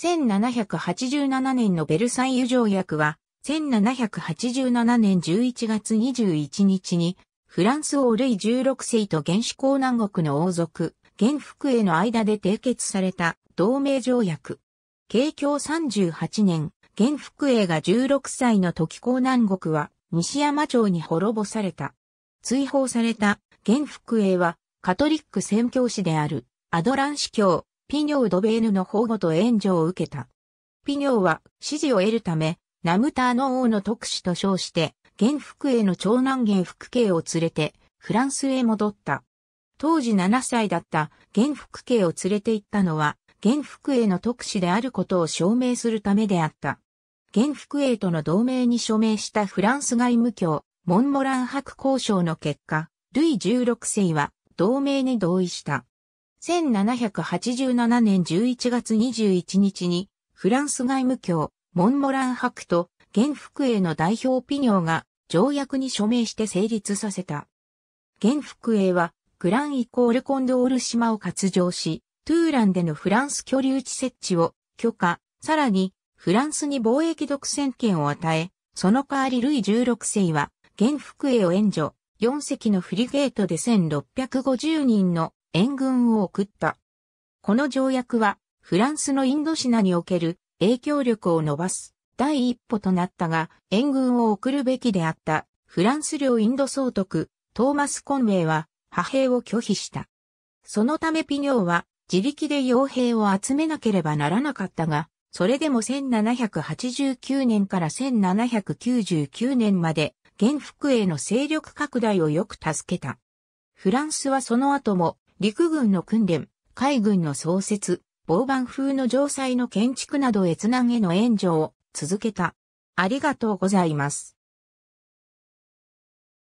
1787年のベルサイユ条約は、1787年11月21日に、フランス王ルイ16世と原始港南国の王族、元福への間で締結された同盟条約。慶教38年、元福英が16歳の時港南国は西山町に滅ぼされた。追放された元福英はカトリック宣教師であるアドラン司教ピニョウ・ドベーヌの保護と援助を受けた。ピニョウは支持を得るため、ナムターの王の特使と称して、元福への長男元福慶を連れて、フランスへ戻った。当時7歳だった元福慶を連れて行ったのは、元福への特使であることを証明するためであった。元福英との同盟に署名したフランス外務卿、モンモラン博交渉の結果、ルイ16世は同盟に同意した。1787年11月21日に、フランス外務卿、モンモラン伯と、原福への代表ピニョが、条約に署名して成立させた。原福へは、グランイコールコンドール島を割譲し、トゥーランでのフランス居留地設置を許可、さらに、フランスに貿易独占権を与え、その代わりルイ16世は、原福営を援助、4隻のフリゲートで1650人の援軍を送った。この条約は、フランスのインドシナにおける影響力を伸ばす第一歩となったが、援軍を送るべきであったフランス領インド総督トーマス・コンウェイは派兵を拒否した。そのためピニョーは自力で傭兵を集めなければならなかったが、それでも1789年から1799年まで、元服への勢力拡大をよく助けた。フランスはその後も陸軍の訓練、海軍の創設、防番風の城塞の建築など越南への援助を続けた。ありがとうございます。